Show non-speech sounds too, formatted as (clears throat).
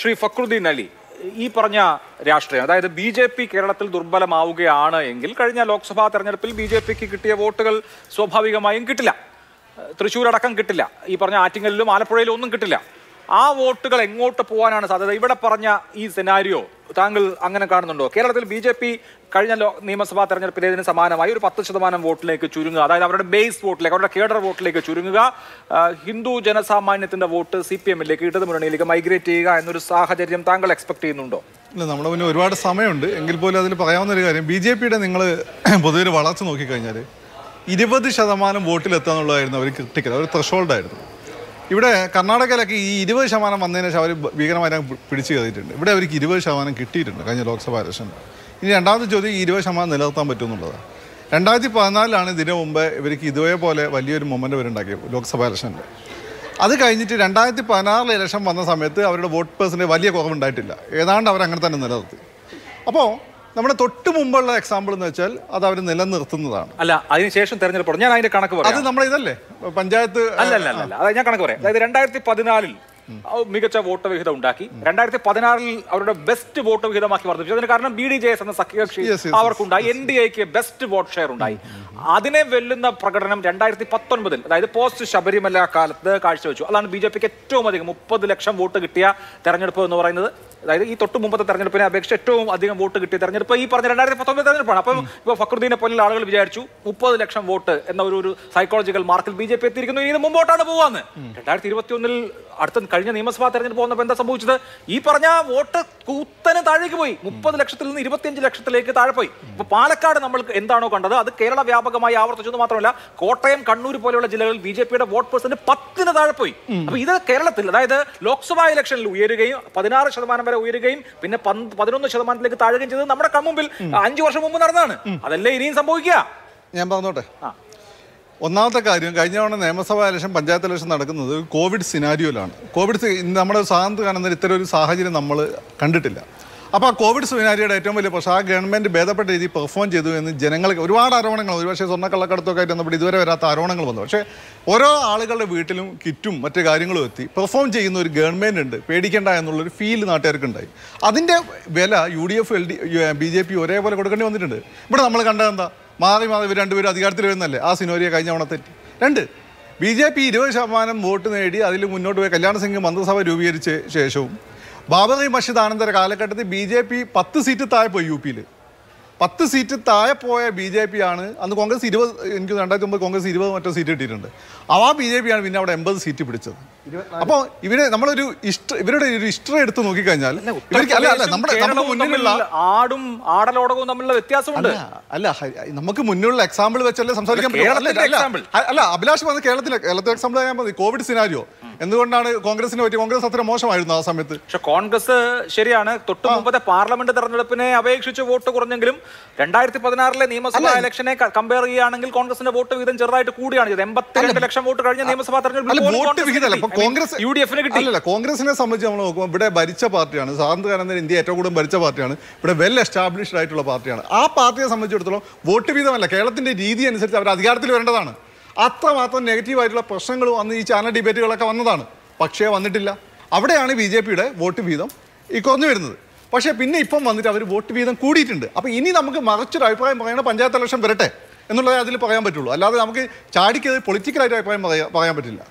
ശ്രീ ഫക്രുദ്ദീൻ അലി ഈ പറഞ്ഞ രാഷ്ട്രീയം അതായത് ബി ജെ പി കേരളത്തിൽ ദുർബലമാവുകയാണ് എങ്കിൽ കഴിഞ്ഞ ലോക്സഭാ തെരഞ്ഞെടുപ്പിൽ ബി ജെ പിക്ക് കിട്ടിയ വോട്ടുകൾ സ്വാഭാവികമായും കിട്ടില്ല തൃശ്ശൂരടക്കം കിട്ടില്ല ഈ പറഞ്ഞ ആറ്റിങ്ങലിലും ആലപ്പുഴയിലും ഒന്നും കിട്ടില്ല ആ വോട്ടുകൾ എങ്ങോട്ട് പോകാനാണ് സാധ്യത ഇവിടെ പറഞ്ഞ ഈ സെനാരിയോ താങ്കൾ അങ്ങനെ കാണുന്നുണ്ടോ കേരളത്തിൽ ബി ജെ പി കഴിഞ്ഞ നിയമസഭാ തെരഞ്ഞെടുപ്പിൽ ഇതിന് സമാനമായി ഒരു പത്ത് ശതമാനം വോട്ടിലേക്ക് ചുരുങ്ങുക അതായത് അവരുടെ ബേസ് വോട്ടിലേക്ക് അവരുടെ കേഡർ വോട്ടിലേക്ക് ചുരുങ്ങുക ഹിന്ദു ജനസാമാന്യത്തിന്റെ വോട്ട് സി പി എമ്മിലേക്ക് ഇടതുമുന്നണിയിലേക്ക് മൈഗ്രേറ്റ് ചെയ്യുക എന്നൊരു സാഹചര്യം താങ്കൾ എക്സ്പെക്ട് ചെയ്യുന്നുണ്ടോ ഇല്ല നമ്മുടെ മുന്നിൽ ഒരുപാട് സമയമുണ്ട് എങ്കിൽ പോലും അതിൽ പറയാവുന്ന ഒരു കാര്യം ബി ജെ പിയുടെ നിങ്ങൾ (clears throat) പൊതുവെ വളർച്ച നോക്കിക്കഴിഞ്ഞാൽ ഇരുപത് ശതമാനം വോട്ടിലെത്താന്നുള്ളതായിരുന്നു അവർ ക്രിട്ടിക്കൽ അവർ ത്രഷോൾഡായിരുന്നു ഇവിടെ കർണാടകയിലൊക്കെ ഈ ഇരുപത് ശതമാനം വന്നതിന് ശേഷം അവർ ഭീകരമായി പിടിച്ചു കയറിയിട്ടുണ്ട് ഇവിടെ അവർക്ക് ഇരുപത് ശതമാനം കിട്ടിയിട്ടുണ്ട് കഴിഞ്ഞ ലോക്സഭാ ഇലക്ഷൻ ഇനി രണ്ടാമത്തെ ചോദ്യം ഈ ഇരുപത് ശതമാനം നിലനിർത്താൻ പറ്റുമെന്നുള്ളത് രണ്ടായിരത്തി പതിനാലിലാണ് ഇതിനു മുമ്പ് ഇവർക്ക് ഇതേപോലെ വലിയൊരു മൊമെൻ്റ് ഇവരുണ്ടാക്കിയത് ലോക്സഭാ ഇലക്ഷനിൽ അത് കഴിഞ്ഞിട്ട് രണ്ടായിരത്തി പതിനാറിലെ ഇലക്ഷൻ വന്ന സമയത്ത് അവരുടെ വോട്ട് പേഴ്സിൻ്റെ വലിയ കുറവുണ്ടായിട്ടില്ല ഏതാണ്ട് അവർ അങ്ങനെ തന്നെ നിലനിർത്തി അപ്പോൾ നമ്മുടെ തൊട്ട് മുമ്പുള്ള എക്സാമ്പിൾ എന്ന് വെച്ചാൽ അത് അവർ നിലനിർത്തുന്നതാണ് അല്ല അതിനുശേഷം തെരഞ്ഞെടുപ്പ് ഞാൻ അതിന്റെ കണക്ക് പറയാം അത് നമ്മുടെ ഇതല്ലേ പഞ്ചായത്ത് അല്ല അല്ല അല്ല ഞാൻ കണക്ക് പറയാം അതായത് രണ്ടായിരത്തി പതിനാലിൽ മികച്ച വോട്ട് വിഹിതം ഉണ്ടാക്കി രണ്ടായിരത്തി പതിനാറിൽ അവരുടെ ബെസ്റ്റ് വോട്ട് വിഹിതമാക്കി വർദ്ധിപ്പിച്ചു അതിന് കാരണം ബി ഡി ജെ എസ് എന്ന സഖ്യകക്ഷി അവർക്കുണ്ടായി എൻ ഡി എക്ക് ബെസ്റ്റ് വോട്ട് ഷെയർ ഉണ്ടായി അതിനെ വെല്ലുന്ന പ്രകടനം രണ്ടായിരത്തി പത്തൊൻപതിൽ അതായത് പോസ്റ്റ് ശബരിമല കാലത്ത് കാഴ്ചവെച്ചു അതാണ് ബി ജെ പിക്ക് ഏറ്റവും അധികം മുപ്പത് ലക്ഷം വോട്ട് കിട്ടിയ തെരഞ്ഞെടുപ്പ് എന്ന് പറയുന്നത് അതായത് ഈ തൊട്ട് മുമ്പത്തെ തെരഞ്ഞെടുപ്പിനെ അപേക്ഷിച്ച് ഏറ്റവും അധികം വോട്ട് കിട്ടിയ തെരഞ്ഞെടുപ്പ് ഈ പറഞ്ഞ രണ്ടായിരത്തി പത്തൊമ്പത് തെരഞ്ഞെടുപ്പാണ് അപ്പം ഇപ്പൊ ഫക്രുദ്ദീനെ പോലുള്ള ആളുകൾ വിചാരിച്ചു മുപ്പത് ലക്ഷം വോട്ട് എന്ന ഒരു സൈക്കോളജിക്കൽ മാർക്കിൽ ബി ജെ പി എത്തിയിരിക്കുന്നു ഇനി മുമ്പോട്ടാണ് പോവാന്ന് രണ്ടായിരത്തി ഇരുപത്തി ഒന്നിൽ അടുത്ത കഴിഞ്ഞ നിയമസഭാ തെരഞ്ഞെടുപ്പ് വന്നപ്പോൾ എന്താ സംഭവിച്ചത് ഈ പറഞ്ഞ വോട്ട് കൂത്തന് താഴേക്ക് പോയി മുപ്പത് ലക്ഷത്തിൽ നിന്ന് ഇരുപത്തിയഞ്ച് ലക്ഷത്തിലേക്ക് താഴെ പോയി ഇപ്പൊ പാലക്കാട് നമ്മൾ എന്താണോ കണ്ടത് അത് കേരള വ്യാപകമായി ആവർത്തിച്ചത് മാത്രമല്ല കോട്ടയം കണ്ണൂർ പോലെയുള്ള ജില്ലകളിൽ ബി ജെ പിയുടെ വോട്ട് പേഴ്സന്റ് പത്തിന് താഴെ പോയി അപ്പൊ ഇത് കേരളത്തിൽ അതായത് ലോക്സഭാ ഇലക്ഷനിൽ ഉയരുകയും പതിനാറ് ശതമാനം വരെ ഉയരുകയും പിന്നെ പതിനൊന്ന് ശതമാനത്തിലേക്ക് താഴുകയും ചെയ്തത് നമ്മുടെ കൺമുമ്പിൽ അഞ്ചു വർഷം മുമ്പ് നടന്നതാണ് അതല്ലേ ഇനിയും സംഭവിക്കുക ഞാൻ പറഞ്ഞോട്ടെ ആ ഒന്നാമത്തെ കാര്യം കഴിഞ്ഞ തവണ നിയമസഭാ ഇലക്ഷൻ പഞ്ചായത്ത് ഇലക്ഷൻ നടക്കുന്നത് കോവിഡ് സിനാരിയോയിലാണ് കോവിഡ് നമ്മുടെ സാന്ത് കാണുന്ന ഇത്തരം ഒരു സാഹചര്യം നമ്മൾ കണ്ടിട്ടില്ല അപ്പോൾ ആ കോവിഡ് സിനാരിയുടെ ഏറ്റവും വലിയ പ്രശ്നം ആ ഗവൺമെൻറ് ഭേദപ്പെട്ട രീതിയിൽ പെർഫോം ചെയ്തു എന്ന് ജനങ്ങൾക്ക് ഒരുപാട് ആരോപണങ്ങൾ ഒരുപക്ഷെ സ്വർണ്ണക്കള്ളക്കടത്തൊക്കെ ആയിട്ട് നമ്മുടെ ഇതുവരെ വരാത്ത ആരോപണങ്ങൾ വന്നു പക്ഷേ ഓരോ ആളുകളുടെ വീട്ടിലും കിറ്റും മറ്റു കാര്യങ്ങളും എത്തി പെർഫോം ചെയ്യുന്ന ഒരു ഗവൺമെൻറ് ഉണ്ട് പേടിക്കേണ്ട എന്നുള്ളൊരു ഫീൽ നാട്ടുകാർക്കുണ്ടായി അതിൻ്റെ വില U D F L D B J P ഒരേപോലെ കൊടുക്കേണ്ടി വന്നിട്ടുണ്ട് ഇവിടെ നമ്മൾ കണ്ടത് എന്താ മാറി മാറി ഇവർ രണ്ടുപേരും അധികാരത്തിൽ വരുന്നല്ലേ ആ സിനോരിയ കഴിഞ്ഞ തവണ രണ്ട് ബി ജെ പി ഇരുപത് ശതമാനം വോട്ട് നേടി അതിൽ മുന്നോട്ട് പോയി കല്യാണ സിംഗ് മന്ത്രിസഭ രൂപീകരിച്ച ശേഷവും ബാബറി മഷീദ് ആനന്ദര കാലഘട്ടത്തിൽ ബി ജെ പി പത്ത് സീറ്റ് താഴെ പോയി യു പിയിൽ പത്ത് സീറ്റ് താഴെ പോയ ബി ജെ പി ആണ് അന്ന് കോൺഗ്രസ് ഇരുപത് എനിക്ക് രണ്ടായിരത്തി ഒമ്പത് കോൺഗ്രസ് ഇരുപത് മറ്റോ സീറ്റ് കിട്ടിയിട്ടുണ്ട് ആ ബി ജെ പി ആണ് പിന്നെ അവിടെ എൺപത് സീറ്റ് പിടിച്ചത് അപ്പോ ഇവര് നമ്മളൊരു ഹിസ്റ്ററി ഇവരുടെ ഒരു ഹിസ്റ്ററി എടുത്ത് നോക്കിക്കഴിഞ്ഞാൽ അല്ല അല്ല നമ്മുടെ മുന്നിലുള്ള ആടും ആടലോടകവും തമ്മിലുള്ള വ്യത്യാസമുണ്ട് അല്ല നമുക്ക് മുന്നിലുള്ള എക്സാമ്പിൾ വെച്ചല്ലേ സംസാരിക്കാൻ അല്ല അഭിലാഷ് വന്ന് കേരളത്തിലെ കേരളത്തിലെ എക്സാമ്പിൾ ഞാൻ മതി കോവിഡ് സിനാരിയോ എന്തുകൊണ്ടാണ് കോൺഗ്രസിനെ പറ്റി കോൺഗ്രസ് അത്ര മോശമായിരുന്നു ആ സമയത്ത് പക്ഷെ കോൺഗ്രസ് ശരിയാണ് തൊട്ടു മുമ്പത്തെ പാർലമെന്റ് തെരഞ്ഞെടുപ്പിനെ അപേക്ഷിച്ച് വോട്ട് കുറഞ്ഞെങ്കിലും രണ്ടായിരത്തി പതിനാറിലെ നിയമസഭാ ഇലക്ഷനെ കമ്പയർ ചെയ്യുകയാണെങ്കിൽ കോൺഗ്രസിന്റെ വോട്ട് വിഹിതം ചെറുതായിട്ട് കൂടിയാണ് ചെയ്തത് എൺപത്തി ലക്ഷം വോട്ട് കഴിഞ്ഞ നിയമസഭാ തെരഞ്ഞെടുപ്പിൽ കോൺഗ്രസ് യു ഡി എഫിനെ കിട്ടില്ല കോൺഗ്രസിനെ സംബന്ധിച്ച് നമ്മൾ നോക്കുമ്പോൾ ഇവിടെ ഭരിച്ച പാർട്ടിയാണ് സ്വാതന്ത്ര്യകാലം ഇന്ത്യ ഏറ്റവും കൂടുതൽ ഭരിച്ച പാർട്ടിയാണ് ഇവിടെ വെൽ എസ്റ്റാബ്ലിഷ്ഡ് ആയിട്ടുള്ള പാർട്ടിയാണ് ആ പാർട്ടിയെ സംബന്ധിച്ചിടത്തോളം വോട്ട് വീതമല്ല കേരളത്തിന്റെ രീതി അനുസരിച്ച് അവർ അധികാരത്തിൽ വരേണ്ടതാണ് അത്രമാത്രം നെഗറ്റീവായിട്ടുള്ള പ്രശ്നങ്ങൾ വന്ന് ഈ ചാനൽ ഡിബേറ്റുകളൊക്കെ വന്നതാണ് പക്ഷേ വന്നിട്ടില്ല അവിടെയാണ് ബി ജെ പിയുടെ വോട്ട് വീതം ഈ കുറഞ്ഞു വരുന്നത് പക്ഷേ പിന്നെ ഇപ്പം വന്നിട്ട് അവർ വോട്ട് വീതം കൂടിയിട്ടുണ്ട് അപ്പോൾ ഇനി നമുക്ക് മറച്ചൊരു അഭിപ്രായം പറയണ പഞ്ചായത്ത് ഇലക്ഷൻ വരട്ടെ എന്നുള്ളതേ അതിൽ പറയാൻ പറ്റുള്ളൂ അല്ലാതെ നമുക്ക് ചാടിക്കത് പൊളിറ്റിക്കലായിട്ട് അഭിപ്രായം പറയാൻ പറ്റില്ല